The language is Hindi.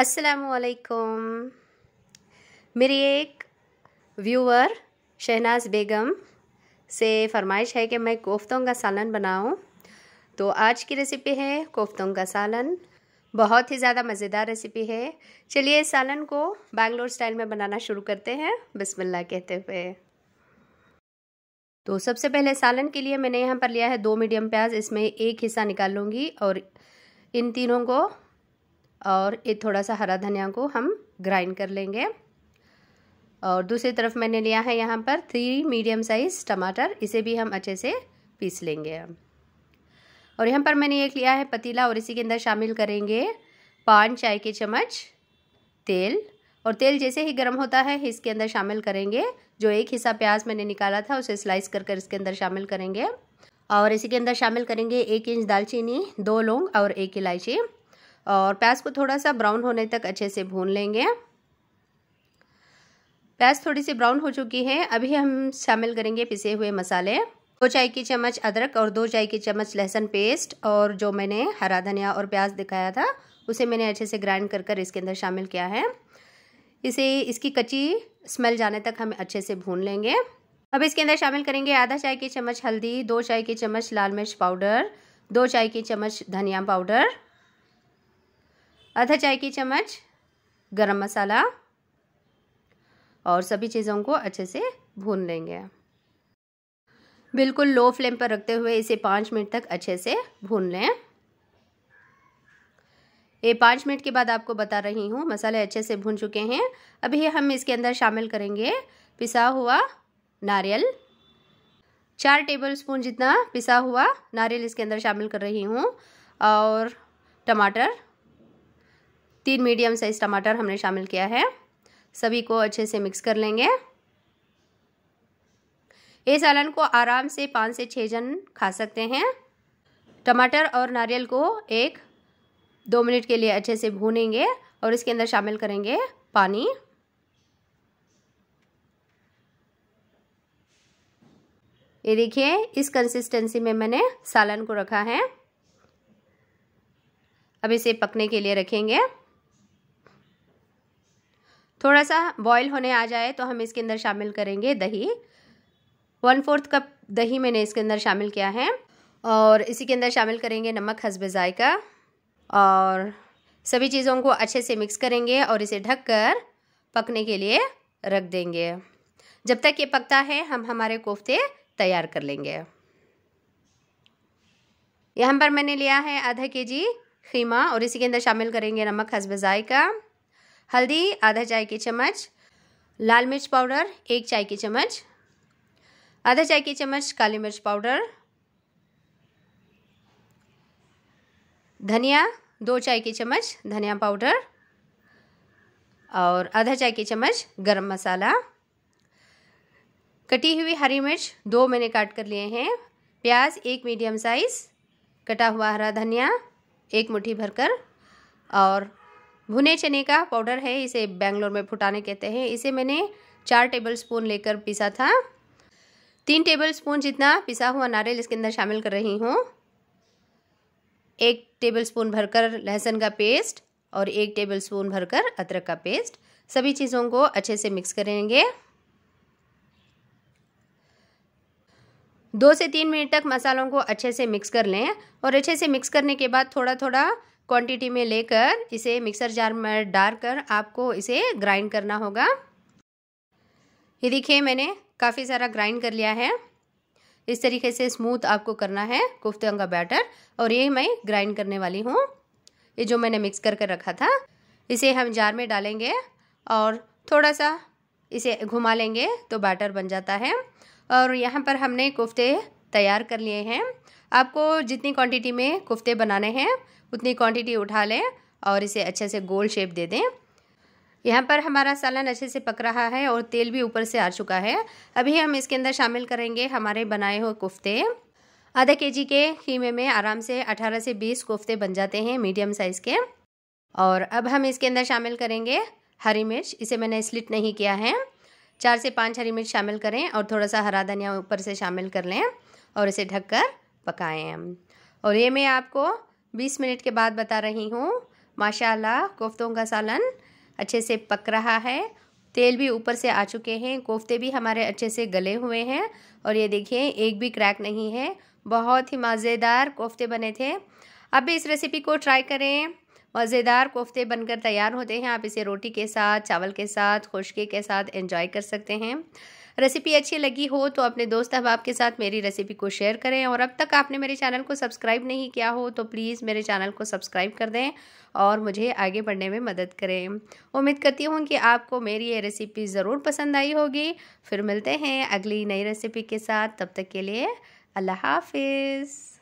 असलकुम मेरी एक व्यूअर शहनाज बेगम से फरमाइश है कि मैं कोफ्तों का सालन बनाऊं तो आज की रेसिपी है कोफ्तों का सालन बहुत ही ज़्यादा मज़ेदार रेसिपी है चलिए इस सालन को बैंगलोर स्टाइल में बनाना शुरू करते हैं बिस्मिल्लाह कहते हुए तो सबसे पहले सालन के लिए मैंने यहाँ पर लिया है दो मीडियम प्याज इसमें एक हिस्सा निकाल लूँगी और इन तीनों को और ये थोड़ा सा हरा धनिया को हम ग्राइंड कर लेंगे और दूसरी तरफ मैंने लिया है यहाँ पर थ्री मीडियम साइज़ टमाटर इसे भी हम अच्छे से पीस लेंगे और यहाँ पर मैंने एक लिया है पतीला और इसी के अंदर शामिल करेंगे पान चाय के चम्मच तेल और तेल जैसे ही गर्म होता है इसके अंदर शामिल करेंगे जो एक हिस्सा प्याज मैंने निकाला था उसे स्लाइस कर कर इसके अंदर शामिल करेंगे और इसी के अंदर शामिल करेंगे एक इंच दालचीनी दो लौंग और एक इलायची और प्याज को थोड़ा सा ब्राउन होने तक अच्छे से भून लेंगे प्याज थोड़ी सी ब्राउन हो चुकी है अभी हम शामिल करेंगे पिसे हुए मसाले दो चाय की चम्मच अदरक और दो चाय की चम्मच लहसुन पेस्ट और जो मैंने हरा धनिया और प्याज दिखाया था उसे मैंने अच्छे से ग्राइंड कर कर इसके अंदर शामिल किया है इसे इसकी कच्ची स्मेल जाने तक हम अच्छे से भून लेंगे अब इसके अंदर शामिल करेंगे आधा चाय की चम्मच हल्दी दो चाय की चम्मच लाल मिर्च पाउडर दो चाय की चम्मच धनिया पाउडर आधा चाय की चम्मच गरम मसाला और सभी चीज़ों को अच्छे से भून लेंगे बिल्कुल लो फ्लेम पर रखते हुए इसे पाँच मिनट तक अच्छे से भून लें ये पाँच मिनट के बाद आपको बता रही हूँ मसाले अच्छे से भून चुके हैं अभी हम इसके अंदर शामिल करेंगे पिसा हुआ नारियल चार टेबल स्पून जितना पिसा हुआ नारियल इसके अंदर शामिल कर रही हूँ और टमाटर तीन मीडियम साइज टमाटर हमने शामिल किया है सभी को अच्छे से मिक्स कर लेंगे ये सालन को आराम से पाँच से छः जन खा सकते हैं टमाटर और नारियल को एक दो मिनट के लिए अच्छे से भूनेंगे और इसके अंदर शामिल करेंगे पानी ये देखिए इस कंसिस्टेंसी में मैंने सालन को रखा है अब इसे पकने के लिए रखेंगे थोड़ा सा बॉयल होने आ जाए तो हम इसके अंदर शामिल करेंगे दही वन फोर्थ कप दही मैंने इसके अंदर शामिल किया है और इसी के अंदर शामिल करेंगे नमक हसब ज़ायका और सभी चीज़ों को अच्छे से मिक्स करेंगे और इसे ढककर पकने के लिए रख देंगे जब तक ये पकता है हम हमारे कोफ्ते तैयार कर लेंगे यहाँ पर मैंने लिया है आधा के जी खीमा और इसी के अंदर शामिल करेंगे नमक हसब ज़ायका हल्दी आधा चाय की चम्मच लाल मिर्च पाउडर एक चाय की चम्मच आधा चाय की चम्मच काली मिर्च पाउडर धनिया दो चाय की चम्मच धनिया पाउडर और आधा चाय की चम्मच गरम मसाला कटी हुई हरी मिर्च दो मैंने काट कर लिए हैं प्याज एक मीडियम साइज़ कटा हुआ हरा धनिया एक मुट्ठी भरकर और भुने चने का पाउडर है इसे बेंगलोर में फुटाने कहते हैं इसे मैंने चार टेबल स्पून लेकर पिसा था तीन टेबल स्पून जितना पिसा हुआ नारियल इसके अंदर शामिल कर रही हूँ एक टेबल स्पून भरकर लहसुन का पेस्ट और एक टेबल स्पून भरकर अदरक का पेस्ट सभी चीज़ों को अच्छे से मिक्स करेंगे दो से तीन मिनट तक मसालों को अच्छे से मिक्स कर लें और अच्छे से मिक्स करने के बाद थोड़ा थोड़ा क्वांटिटी में लेकर इसे मिक्सर जार में डालकर आपको इसे ग्राइंड करना होगा ये देखिए मैंने काफ़ी सारा ग्राइंड कर लिया है इस तरीके से स्मूथ आपको करना है कोफ्तों का बैटर और ये मैं ग्राइंड करने वाली हूँ ये जो मैंने मिक्स कर कर रखा था इसे हम जार में डालेंगे और थोड़ा सा इसे घुमा लेंगे तो बैटर बन जाता है और यहाँ पर हमने कोफ्ते तैयार कर लिए हैं आपको जितनी क्वांटिटी में कोफ्ते बनाने हैं उतनी क्वांटिटी उठा लें और इसे अच्छे से गोल शेप दे दें यहाँ पर हमारा सालन अच्छे से पक रहा है और तेल भी ऊपर से आ चुका है अभी हम इसके अंदर शामिल करेंगे हमारे बनाए हुए कोफ्ते आधा के जी के खीमे में आराम से अठारह से बीस कोफ्ते बन जाते हैं मीडियम साइज़ के और अब हम इसके अंदर शामिल करेंगे हरी मिर्च इसे मैंने स्लिट नहीं किया है चार से पाँच हरी मिर्च शामिल करें और थोड़ा सा हरा धनिया ऊपर से शामिल कर लें और इसे ढककर पकाएं हम और ये मैं आपको 20 मिनट के बाद बता रही हूँ माशाल्लाह कोफ्तों का सालन अच्छे से पक रहा है तेल भी ऊपर से आ चुके हैं कोफ्ते भी हमारे अच्छे से गले हुए हैं और ये देखिए एक भी क्रैक नहीं है बहुत ही मज़ेदार कोफ्ते बने थे अब भी इस रेसिपी को ट्राई करें मज़ेदार कोफ्ते बनकर तैयार होते हैं आप इसे रोटी के साथ चावल के साथ खुशके के साथ एंजॉय कर सकते हैं रेसिपी अच्छी लगी हो तो अपने दोस्त अहबाब के साथ मेरी रेसिपी को शेयर करें और अब तक आपने मेरे चैनल को सब्सक्राइब नहीं किया हो तो प्लीज़ मेरे चैनल को सब्सक्राइब कर दें और मुझे आगे बढ़ने में मदद करें उम्मीद करती हूँ कि आपको मेरी ये रेसिपी ज़रूर पसंद आई होगी फिर मिलते हैं अगली नई रेसिपी के साथ तब तक के लिए अल्लाह हाफिज़